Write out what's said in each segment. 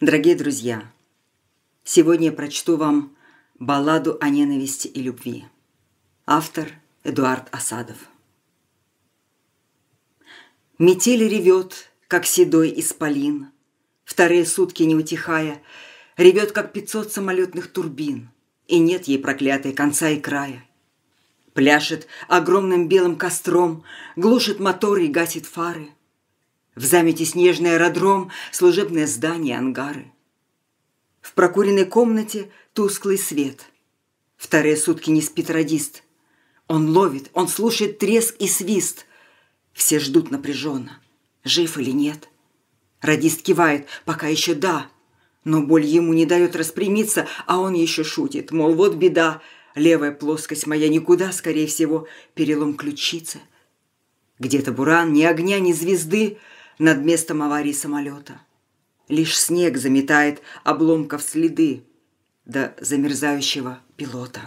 Дорогие друзья, сегодня я прочту вам балладу о ненависти и любви. Автор Эдуард Осадов. Метель ревет, как седой исполин, Вторые сутки не утихая, Ревет, как пятьсот самолетных турбин, И нет ей проклятой конца и края. Пляшет огромным белым костром, Глушит моторы и гасит фары — в замете снежный аэродром, служебное здание, ангары. В прокуренной комнате тусклый свет. Вторые сутки не спит радист. Он ловит, он слушает треск и свист. Все ждут напряженно, жив или нет. Радист кивает, пока еще да. Но боль ему не дает распрямиться, а он еще шутит, мол, вот беда, левая плоскость моя никуда, скорее всего, перелом ключицы. Где-то буран, ни огня, ни звезды — над местом аварии самолета. Лишь снег заметает обломков следы до замерзающего пилота.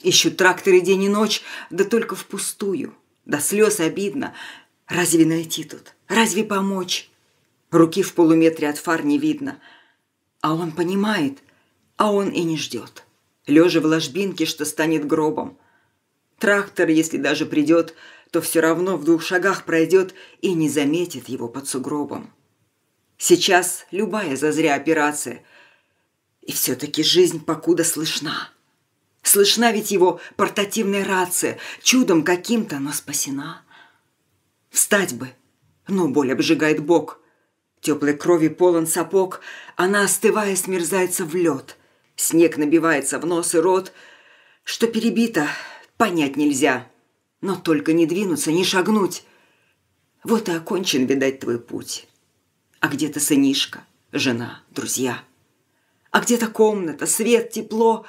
Ищут тракторы день и ночь, да только впустую. До слез обидно. Разве найти тут? Разве помочь? Руки в полуметре от фар не видно. А он понимает, а он и не ждет. Лежа в ложбинке, что станет гробом. Трактор, если даже придет, то все равно в двух шагах пройдет и не заметит его под сугробом. Сейчас любая зазря операция. И все-таки жизнь покуда слышна. Слышна ведь его портативная рация, чудом каким-то, она спасена. Встать бы, но боль обжигает бок. Теплой крови полон сапог, она, остывая, смерзается в лед. Снег набивается в нос и рот. Что перебито, понять нельзя. Но только не двинуться, не шагнуть. Вот и окончен, видать, твой путь. А где-то сынишка, жена, друзья. А где-то комната, свет, тепло.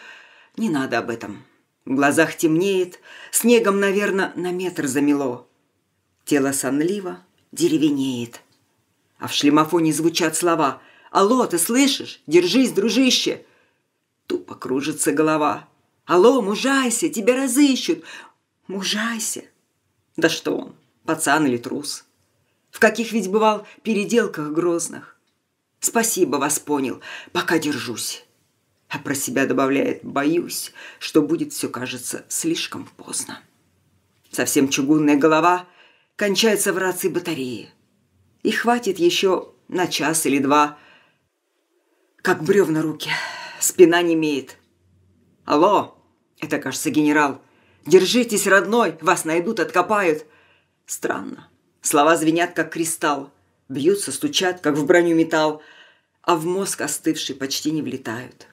Не надо об этом. В глазах темнеет, снегом, наверное, на метр замело. Тело сонливо, деревенеет. А в шлемофоне звучат слова «Алло, ты слышишь? Держись, дружище!» Тупо кружится голова. «Алло, мужайся, тебя разыщут! Мужайся. Да что он, пацан или трус? В каких ведь бывал переделках грозных. Спасибо, вас понял, пока держусь. А про себя добавляет «боюсь», что будет все, кажется, слишком поздно. Совсем чугунная голова кончается в рации батареи. И хватит еще на час или два. Как бревна руки, спина не имеет. «Алло!» – это, кажется, генерал – Держитесь, родной, вас найдут, откопают. Странно. Слова звенят, как кристалл. Бьются, стучат, как в броню металл. А в мозг остывший почти не влетают.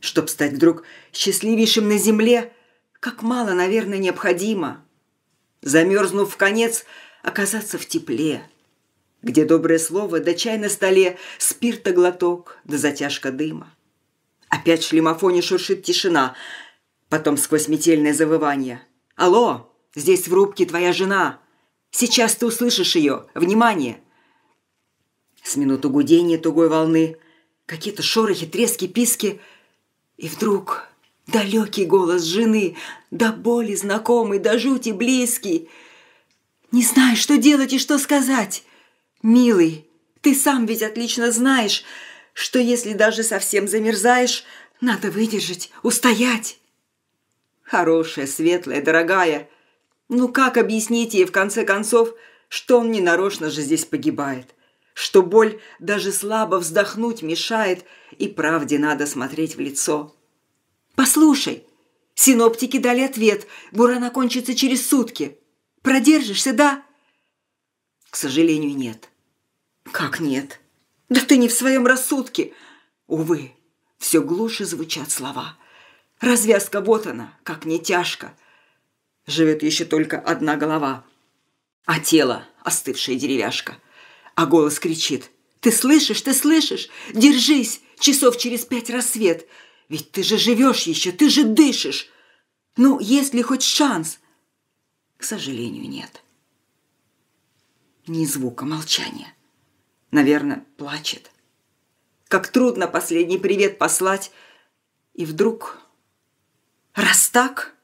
Чтоб стать вдруг счастливейшим на земле, как мало, наверное, необходимо. Замерзнув в конец, оказаться в тепле, где доброе слово, да чай на столе, спирта глоток, да затяжка дыма. Опять в шлемофоне шуршит тишина – Потом сквозь метельное завывание. «Алло! Здесь в рубке твоя жена! Сейчас ты услышишь ее! Внимание!» С минуту гудения тугой волны, какие-то шорохи, трески, писки. И вдруг далекий голос жены, до боли знакомый, до жути близкий. «Не знаю, что делать и что сказать!» «Милый, ты сам ведь отлично знаешь, что если даже совсем замерзаешь, надо выдержать, устоять!» Хорошая, светлая, дорогая. Ну как объяснить ей, в конце концов, что он ненарочно же здесь погибает? Что боль даже слабо вздохнуть мешает, и правде надо смотреть в лицо. «Послушай!» Синоптики дали ответ. Буран окончится через сутки. Продержишься, да? К сожалению, нет. Как нет? Да ты не в своем рассудке. Увы, все глуше звучат слова. Развязка вот она, как не тяжко. Живет еще только одна голова, а тело – остывшая деревяшка. А голос кричит. «Ты слышишь, ты слышишь? Держись! Часов через пять рассвет! Ведь ты же живешь еще, ты же дышишь! Ну, есть ли хоть шанс?» К сожалению, нет. Ни звука молчания. Наверное, плачет. Как трудно последний привет послать, и вдруг Раз так,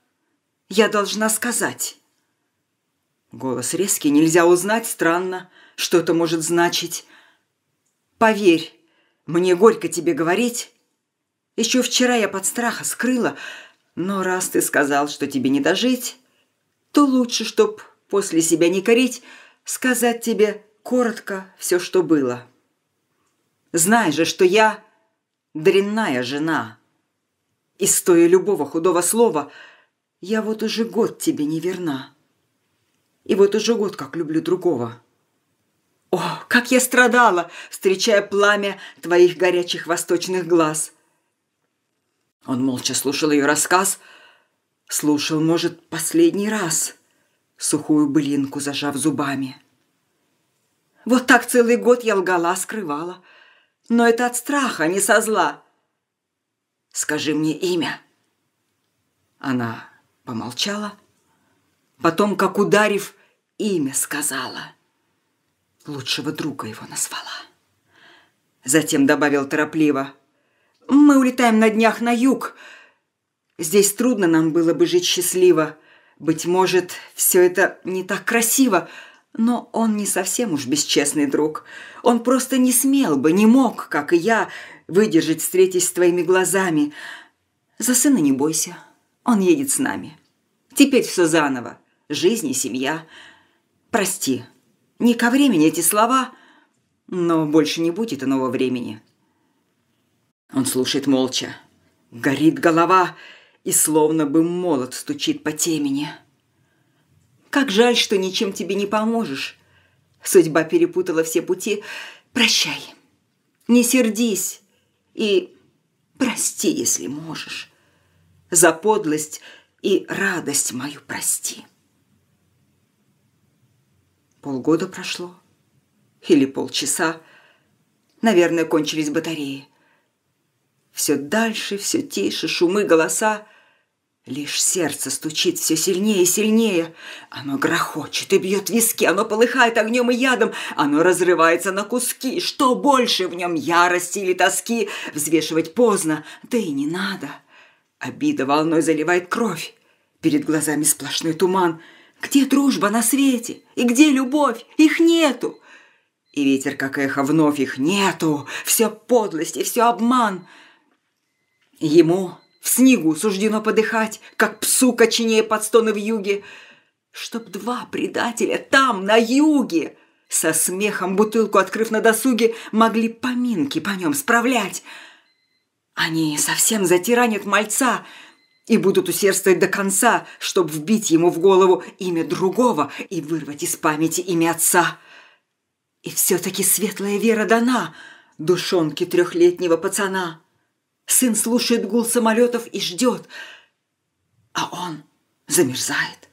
я должна сказать. Голос резкий, нельзя узнать, странно, что это может значить. Поверь, мне горько тебе говорить. Еще вчера я под страха скрыла, но раз ты сказал, что тебе не дожить, то лучше, чтоб после себя не корить, сказать тебе коротко все, что было. Знай же, что я дрянная жена» и стоя любого худого слова, я вот уже год тебе не верна. И вот уже год как люблю другого. О, как я страдала, встречая пламя твоих горячих восточных глаз. Он молча слушал ее рассказ, слушал, может, последний раз, сухую блинку зажав зубами. Вот так целый год я лгала, скрывала. Но это от страха, а не со зла. Скажи мне имя». Она помолчала, потом, как ударив, имя сказала. Лучшего друга его назвала. Затем добавил торопливо. «Мы улетаем на днях на юг. Здесь трудно нам было бы жить счастливо. Быть может, все это не так красиво, но он не совсем уж бесчестный друг. Он просто не смел бы, не мог, как и я, выдержать, встретясь с твоими глазами. За сына не бойся, он едет с нами. Теперь все заново, жизнь и семья. Прости, не ко времени эти слова, но больше не будет иного времени. Он слушает молча. Горит голова и словно бы молот стучит по темени. Как жаль, что ничем тебе не поможешь. Судьба перепутала все пути. Прощай. Не сердись и прости, если можешь, за подлость и радость мою прости. Полгода прошло или полчаса, наверное, кончились батареи. Все дальше, все тише, шумы, голоса – Лишь сердце стучит все сильнее и сильнее. Оно грохочет и бьет виски, оно полыхает огнем и ядом, оно разрывается на куски. Что больше в нем ярости или тоски, взвешивать поздно, да и не надо. Обида волной заливает кровь. Перед глазами сплошной туман. Где дружба на свете? И где любовь? Их нету. И ветер, как эхо, вновь их нету. Все подлость и все обман. Ему в снегу суждено подыхать, как псу коченее под стоны в юге. Чтоб два предателя там, на юге, со смехом бутылку открыв на досуге, могли поминки по нем справлять. Они совсем затиранят мальца и будут усердствовать до конца, чтоб вбить ему в голову имя другого и вырвать из памяти имя отца. И все-таки светлая вера дана душонке трехлетнего пацана. Сын слушает гул самолетов и ждет. А он замерзает.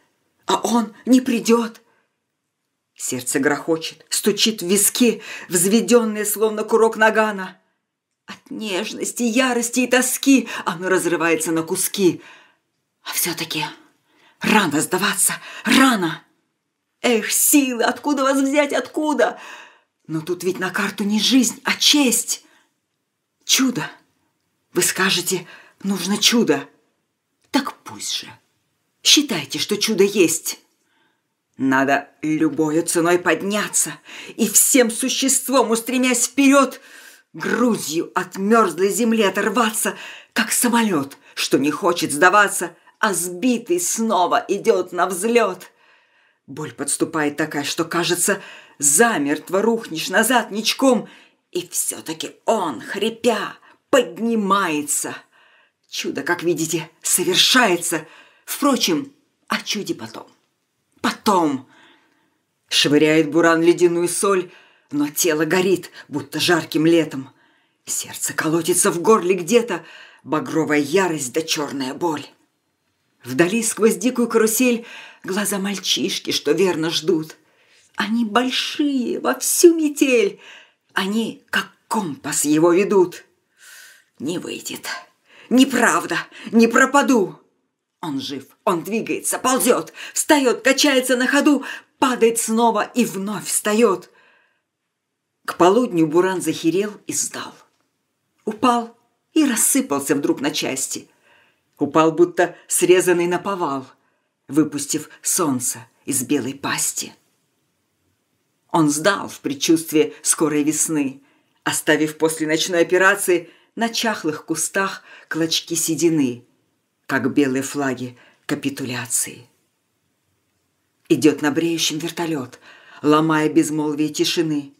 А он не придет. Сердце грохочет, стучит в виски, взведенные, словно курок нагана. От нежности, ярости и тоски оно разрывается на куски. А все-таки рано сдаваться, рано. Эх, силы, откуда вас взять, откуда? Но тут ведь на карту не жизнь, а честь. Чудо. Вы скажете, нужно чудо. Так пусть же. Считайте, что чудо есть. Надо любой ценой подняться и всем существом, устремясь вперед, грудью от мерзлой земли оторваться, как самолет, что не хочет сдаваться, а сбитый снова идет на взлет. Боль подступает такая, что, кажется, замертво рухнешь назад ничком, и все-таки он, хрипя, поднимается. Чудо, как видите, совершается. Впрочем, о чуде потом. Потом. Швыряет Буран ледяную соль, но тело горит, будто жарким летом. Сердце колотится в горле где-то, багровая ярость да черная боль. Вдали сквозь дикую карусель глаза мальчишки, что верно ждут. Они большие, во всю метель. Они, как компас, его ведут. Не выйдет. Неправда. Не пропаду. Он жив, он двигается, ползет, встает, качается на ходу, падает снова и вновь встает. К полудню Буран захерел и сдал. Упал и рассыпался вдруг на части. Упал, будто срезанный на повал, выпустив солнце из белой пасти. Он сдал в предчувствии скорой весны, оставив после ночной операции на чахлых кустах клочки седины, как белые флаги капитуляции. Идет на бреющем вертолет, ломая безмолвие тишины.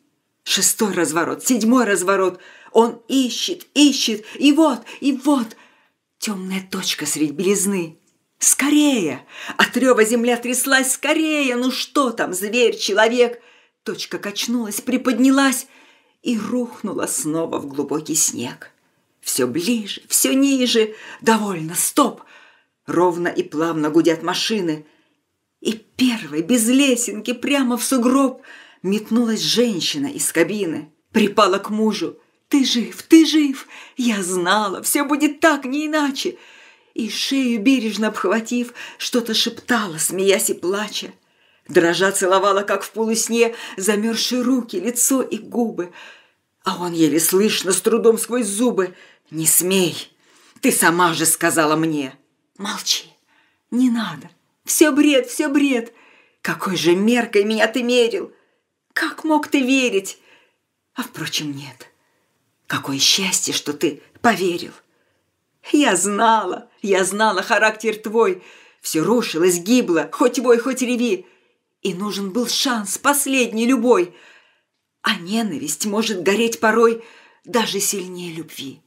Шестой разворот, седьмой разворот. Он ищет, ищет, и вот, и вот. Темная точка средь белизны. Скорее! От рева земля тряслась, скорее! Ну что там, зверь, человек? Точка качнулась, приподнялась и рухнула снова в глубокий снег. Все ближе, все ниже. Довольно, стоп! Ровно и плавно гудят машины. И первой, без лесенки, прямо в сугроб, метнулась женщина из кабины. Припала к мужу. «Ты жив, ты жив! Я знала, все будет так, не иначе!» И шею бережно обхватив, что-то шептала, смеясь и плача. Дрожа целовала, как в полусне, замерзшие руки, лицо и губы. А он еле слышно, с трудом сквозь зубы – «Не смей! Ты сама же сказала мне!» «Молчи! Не надо! Все бред, все бред! Какой же меркой меня ты мерил! Как мог ты верить? А впрочем, нет. Какое счастье, что ты поверил! Я знала, я знала характер твой. Все рушилось, гибло, хоть вой, хоть реви. И нужен был шанс, последний любой. А ненависть может гореть порой даже сильнее любви.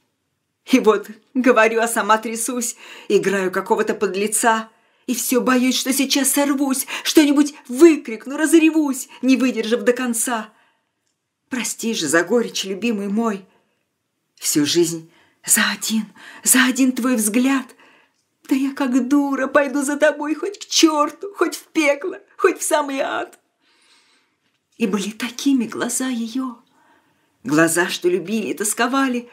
И вот говорю, а сама трясусь, играю какого-то подлеца. И все боюсь, что сейчас сорвусь, что-нибудь выкрикну, разревусь, не выдержав до конца. Прости же за горечь, любимый мой. Всю жизнь за один, за один твой взгляд. Да я как дура пойду за тобой хоть к черту, хоть в пекло, хоть в самый ад. И были такими глаза ее. Глаза, что любили и тосковали,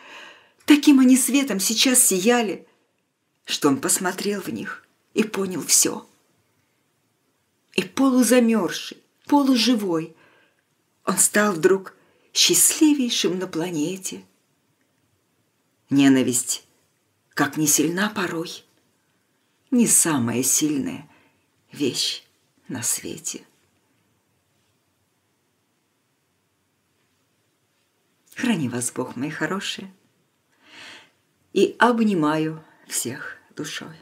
Таким они светом сейчас сияли, что он посмотрел в них и понял все. И полузамерзший, полуживой, он стал вдруг счастливейшим на планете. Ненависть, как не сильна порой, не самая сильная вещь на свете. Храни вас Бог, мои хорошие и обнимаю всех душой.